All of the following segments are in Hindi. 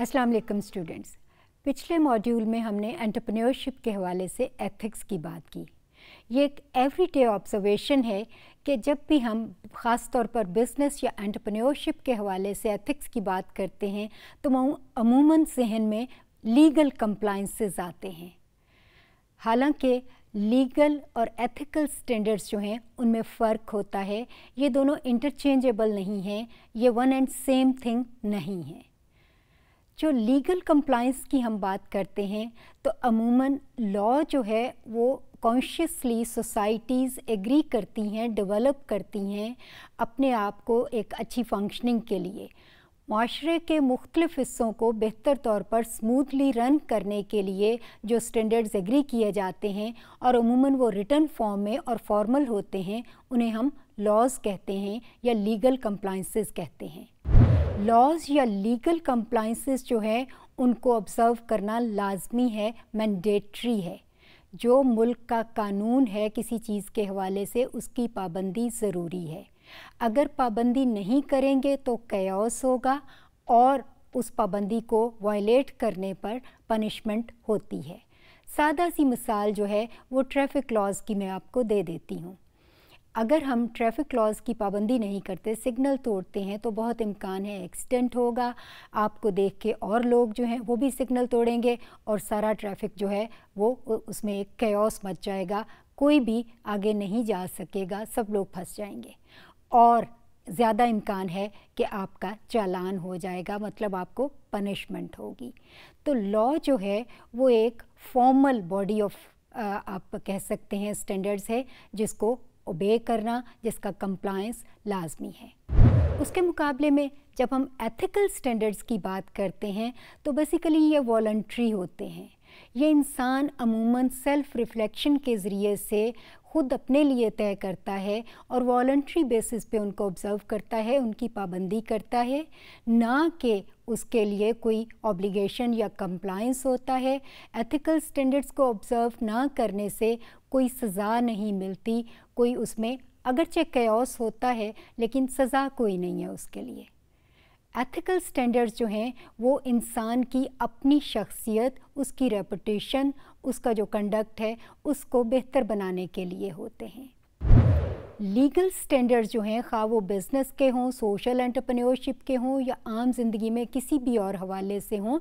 असलम स्टूडेंट्स पिछले मॉड्यूल में हमने एंटरप्रेन्योरशिप के हवाले से एथिक्स की बात की ये एक एवरीडे ऑब्जर्वेशन है कि जब भी हम ख़ास तौर पर बिज़नेस या एंटरप्रेन्योरशिप के हवाले से एथिक्स की बात करते हैं तो अमूमन जहन में लीगल कम्प्लाइंसेज आते हैं हालांकि लीगल और एथिकल स्टैंडर्ड्स जो हैं उनमें फ़र्क होता है ये दोनों इंटरचेंजेबल नहीं हैं ये वन एंड सेम थिंग नहीं है जो लीगल कंप्लाइंस की हम बात करते हैं तो अमूमन लॉ जो है वो कॉन्शियसली सोसाइटीज़ एग्री करती हैं डेवलप करती हैं अपने आप को एक अच्छी फंक्शनिंग के लिए माशरे के मुख्तलिफ हिस्सों को बेहतर तौर पर स्मूथली रन करने के लिए जो स्टैंडर्ड्स एग्री किए जाते हैं और अमूमन वो रिटर्न फॉर्म में और फॉर्मल होते हैं उन्हें हम लॉज कहते हैं या लीगल कंप्लाइंसेस कहते हैं लॉज या लीगल कंप्लाइंसिस जो है उनको ऑब्ज़र्व करना लाजमी है मैंडेट्री है जो मुल्क का कानून है किसी चीज़ के हवाले से उसकी पाबंदी ज़रूरी है अगर पाबंदी नहीं करेंगे तो कैस होगा और उस पाबंदी को वायलेट करने पर पनिशमेंट होती है सादा सी मिसाल जो है वो ट्रैफिक लॉज की मैं आपको दे देती हूँ अगर हम ट्रैफिक लॉज की पाबंदी नहीं करते सिग्नल तोड़ते हैं तो बहुत इम्कान है एक्सीडेंट होगा आपको देख के और लोग जो हैं वो भी सिग्नल तोड़ेंगे और सारा ट्रैफिक जो है वो उसमें एक कैस मच जाएगा कोई भी आगे नहीं जा सकेगा सब लोग फंस जाएंगे और ज़्यादा इम्कान है कि आपका चालान हो जाएगा मतलब आपको पनिशमेंट होगी तो लॉ जो है वो एक फॉर्मल बॉडी ऑफ आप कह सकते हैं स्टैंडर्ड्स है जिसको ओबे करना जिसका कंप्लायंस लाजमी है उसके मुकाबले में जब हम एथिकल स्टैंडर्ड्स की बात करते हैं तो बेसिकली ये वॉल्ट्री होते हैं ये इंसान अमूमन सेल्फ रिफ्लेक्शन के ज़रिए से खुद अपने लिए तय करता है और वॉल्ट्री बेसिस पे उनको ऑब्ज़र्व करता है उनकी पाबंदी करता है ना कि उसके लिए कोई ऑब्लिगेशन या कंप्लाइंस होता है एथिकल स्टैंडर्ड्स को ऑब्ज़र्व ना करने से कोई सज़ा नहीं मिलती कोई उसमें अगरचे कयास होता है लेकिन सज़ा कोई नहीं है उसके लिए एथिकल स्टैंडर्ड्स जो हैं वो इंसान की अपनी शख्सियत उसकी रेपुटेशन उसका जो कंडक्ट है उसको बेहतर बनाने के लिए होते हैं लीगल स्टैंडर्ड्स जो हैं खा वो बिज़नेस के हों सोशल एंटरप्रेन्योरशिप के हों या आम जिंदगी में किसी भी और हवाले से हों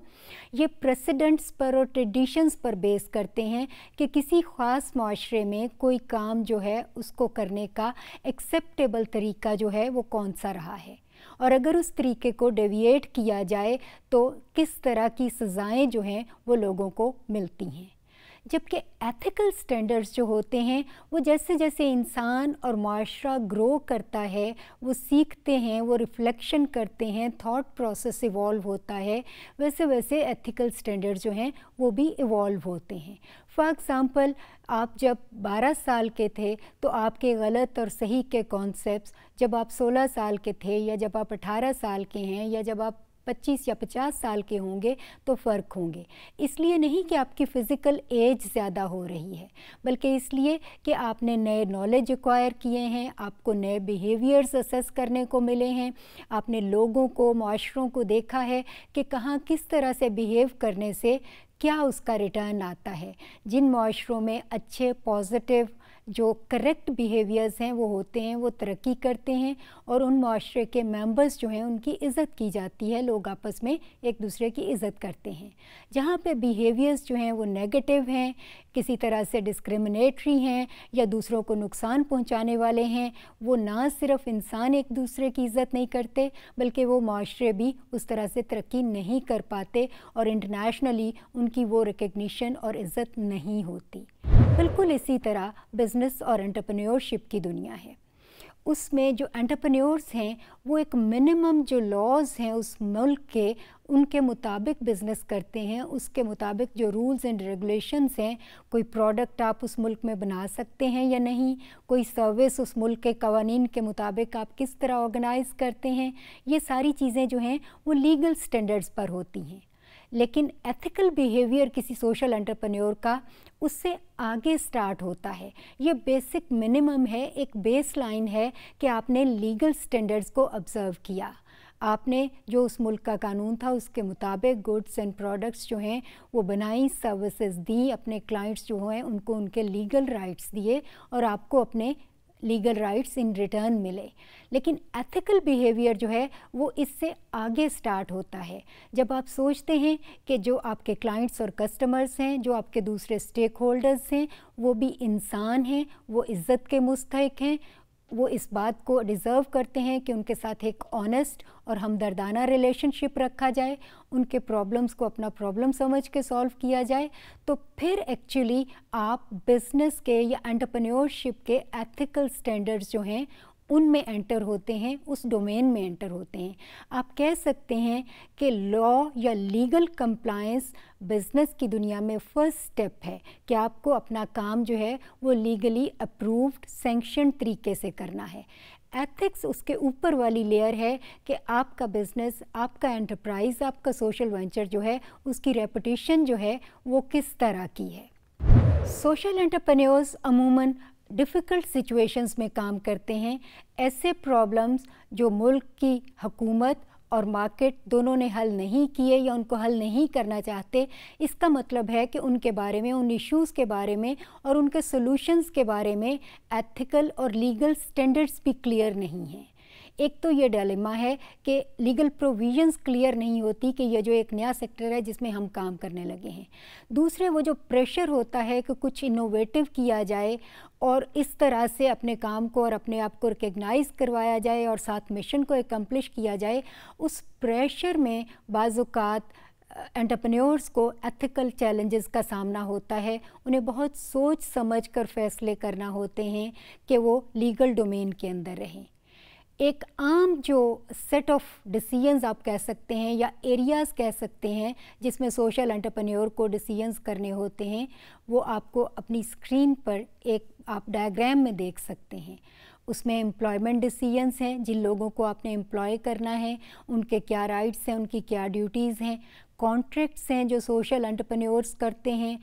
ये प्रेसिडेंट्स पर और ट्रेडिशंस पर बेस करते हैं कि किसी ख़ास माशरे में कोई काम जो है उसको करने का एक्सेप्टेबल तरीका जो है वो कौन सा रहा है और अगर उस तरीके को डेविएट किया जाए तो किस तरह की सज़ाएँ जो हैं वो लोगों को मिलती हैं जबकि एथिकल स्टैंडर्ड्स जो होते हैं वो जैसे जैसे इंसान और माशरा ग्रो करता है वो सीखते हैं वो रिफ्लेक्शन करते हैं थॉट प्रोसेस इवॉल्व होता है वैसे वैसे एथिकल स्टैंडर्ड जो हैं वो भी इवॉल्व होते हैं फॉर एग्ज़ाम्पल आप जब 12 साल के थे तो आपके गलत और सही के कॉन्सेप्ट्स जब आप 16 साल के थे या जब आप 18 साल के हैं या जब आप 25 या 50 साल के होंगे तो फ़र्क होंगे इसलिए नहीं कि आपकी फ़िज़िकल एज ज़्यादा हो रही है बल्कि इसलिए कि आपने नए नॉलेज एक्वायर किए हैं आपको नए बिहेवियर्स असेस करने को मिले हैं आपने लोगों को माशरों को देखा है कि कहाँ किस तरह से बिहेव करने से क्या उसका रिटर्न आता है जिन माशरों में अच्छे पॉजिटिव जो करेक्ट बिहेवियर्स हैं वो होते हैं वो तरक्की करते हैं और उन माशरे के मेंबर्स जो हैं उनकी इज़्ज़त की जाती है लोग आपस में एक दूसरे की इज़्ज़त करते हैं जहाँ पे बिहेवियर्स जो हैं वो नेगेटिव हैं किसी तरह से डिस्क्रिमिनेटरी हैं या दूसरों को नुकसान पहुँचाने वाले हैं वो ना सिर्फ इंसान एक दूसरे की इज़्ज़त नहीं करते बल्कि वो माशरे भी उस तरह से तरक्की नहीं कर पाते और इंटरनेशनली उनकी वो रिकगनीशन और इज़्ज़त नहीं होती बिल्कुल इसी तरह बिजनेस और एंटरप्रेन्योरशिप की दुनिया है उसमें जो एंटरप्रेन्योर्स हैं वो एक मिनिमम जो लॉज हैं उस मुल्क के उनके मुताबिक बिज़नेस करते हैं उसके मुताबिक जो रूल्स एंड रेगुलेशंस हैं कोई प्रोडक्ट आप उस मुल्क में बना सकते हैं या नहीं कोई सर्विस उस मुल्क के कवानीन के मुताबिक आप किस तरह ऑर्गेनाइज करते हैं ये सारी चीज़ें जो हैं वो लीगल स्टैंडर्ड्स पर होती हैं लेकिन एथिकल बिहेवियर किसी सोशल एंटरप्रेन्योर का उससे आगे स्टार्ट होता है ये बेसिक मिनिमम है एक बेस लाइन है कि आपने लीगल स्टैंडर्ड्स को ऑब्ज़र्व किया आपने जो उस मुल्क का कानून था उसके मुताबिक गुड्स एंड प्रोडक्ट्स जो हैं वो बनाई सर्विसेज दी अपने क्लाइंट्स जो हैं उनको उनके लीगल राइट्स दिए और आपको अपने लीगल राइट्स इन रिटर्न मिले लेकिन एथिकल बिहेवियर जो है वो इससे आगे स्टार्ट होता है जब आप सोचते हैं कि जो आपके क्लाइंट्स और कस्टमर्स हैं जो आपके दूसरे स्टेक होल्डर्स हैं वो भी इंसान हैं वो इज़्ज़त के मुस्तक हैं वो इस बात को डिज़र्व करते हैं कि उनके साथ एक ऑनेस्ट और हमदर्दाना रिलेशनशिप रखा जाए उनके प्रॉब्लम्स को अपना प्रॉब्लम समझ के सॉल्व किया जाए तो फिर एक्चुअली आप बिजनेस के या एंटरप्रेन्योरशिप के एथिकल स्टैंडर्ड्स जो हैं उनमें एंटर होते हैं उस डोमेन में एंटर होते हैं आप कह सकते हैं कि लॉ या लीगल कंप्लायंस बिज़नेस की दुनिया में फ़र्स्ट स्टेप है कि आपको अपना काम जो है वो लीगली अप्रूव्ड सेंक्शन तरीके से करना है एथिक्स उसके ऊपर वाली लेयर है कि आपका बिजनेस आपका एंटरप्राइज आपका सोशल वेंचर जो है उसकी रेपुटेशन जो है वो किस तरह की है सोशल एंटरप्रेन्योर्स अमूमन डिफ़िकल्ट सिचुएशंस में काम करते हैं ऐसे प्रॉब्लम्स जो मुल्क की हकूमत और मार्केट दोनों ने हल नहीं किए या उनको हल नहीं करना चाहते इसका मतलब है कि उनके बारे में उन इश्यूज़ के बारे में और उनके सॉल्यूशंस के बारे में एथिकल और लीगल स्टैंडर्ड्स भी क्लियर नहीं हैं एक तो ये डेलेमा है कि लीगल प्रोविजंस क्लियर नहीं होती कि यह जो एक नया सेक्टर है जिसमें हम काम करने लगे हैं दूसरे वो जो प्रेशर होता है कि कुछ इनोवेटिव किया जाए और इस तरह से अपने काम को और अपने आप को रिकगनाइज़ करवाया जाए और साथ मिशन को एकम्प्लिश किया जाए उस प्रेशर में बाज़ात एंटरप्रेन्योर्स को एथिकल चैलेंजेस का सामना होता है उन्हें बहुत सोच समझ कर फैसले करना होते हैं कि वो लीगल डोमेन के अंदर रहें एक आम जो सेट ऑफ डिसीजंस आप कह सकते हैं या एरियाज़ कह सकते हैं जिसमें सोशल एंटरप्रेन्योर को डिसीजंस करने होते हैं वो आपको अपनी स्क्रीन पर एक आप डायग्राम में देख सकते हैं उसमें एम्प्लॉयमेंट डिसीजंस हैं जिन लोगों को आपने एम्प्लॉय करना है उनके क्या राइट्स हैं उनकी क्या ड्यूटीज़ हैं कॉन्ट्रैक्ट्स हैं जो सोशल एंटरप्रेन्योर्स करते हैं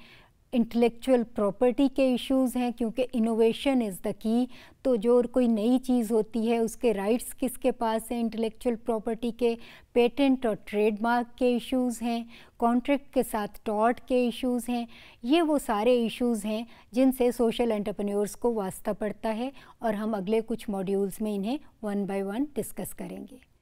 इंटेलेक्चुअल प्रॉपर्टी के इश्यूज़ हैं क्योंकि इनोवेशन इज़ द की तो जो कोई नई चीज़ होती है उसके राइट्स किसके पास हैं इंटेलेक्चुअल प्रॉपर्टी के पेटेंट और ट्रेडमार्क के इश्यूज़ हैं कॉन्ट्रैक्ट के साथ टॉट के इश्यूज़ हैं ये वो सारे इश्यूज़ हैं जिनसे सोशल एंटरप्रेन्योर्स को वास्ता पड़ता है और हम अगले कुछ मॉड्यूल्स में इन्हें वन बाय वन डिस्कस करेंगे